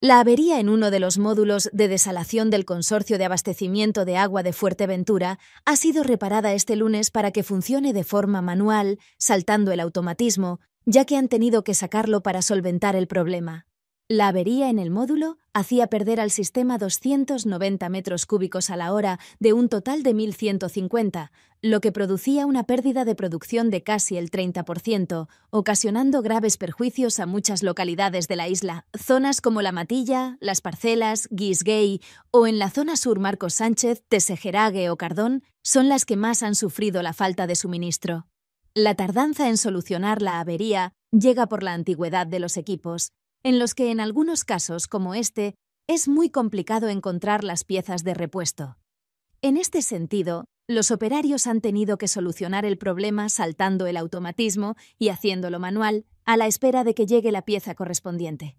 La avería en uno de los módulos de desalación del Consorcio de Abastecimiento de Agua de Fuerteventura ha sido reparada este lunes para que funcione de forma manual, saltando el automatismo, ya que han tenido que sacarlo para solventar el problema. La avería en el módulo hacía perder al sistema 290 metros cúbicos a la hora de un total de 1.150, lo que producía una pérdida de producción de casi el 30%, ocasionando graves perjuicios a muchas localidades de la isla, zonas como La Matilla, Las Parcelas, Guisguey o en la zona sur Marcos Sánchez, Tesejerague o Cardón, son las que más han sufrido la falta de suministro. La tardanza en solucionar la avería llega por la antigüedad de los equipos, en los que en algunos casos, como este, es muy complicado encontrar las piezas de repuesto. En este sentido, los operarios han tenido que solucionar el problema saltando el automatismo y haciéndolo manual, a la espera de que llegue la pieza correspondiente.